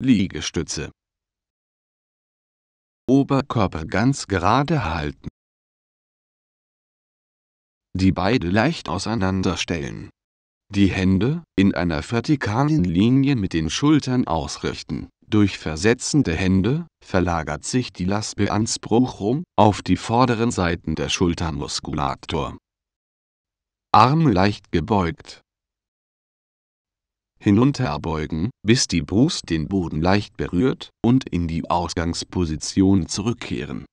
Liegestütze. Oberkörper ganz gerade halten. Die Beine leicht auseinanderstellen. Die Hände in einer vertikalen Linie mit den Schultern ausrichten. Durch versetzende Hände verlagert sich die Laspe ans Lastbeanspruchung auf die vorderen Seiten der Schultermuskulatur. Arm leicht gebeugt, hinunterbeugen, bis die Brust den Boden leicht berührt, und in die Ausgangsposition zurückkehren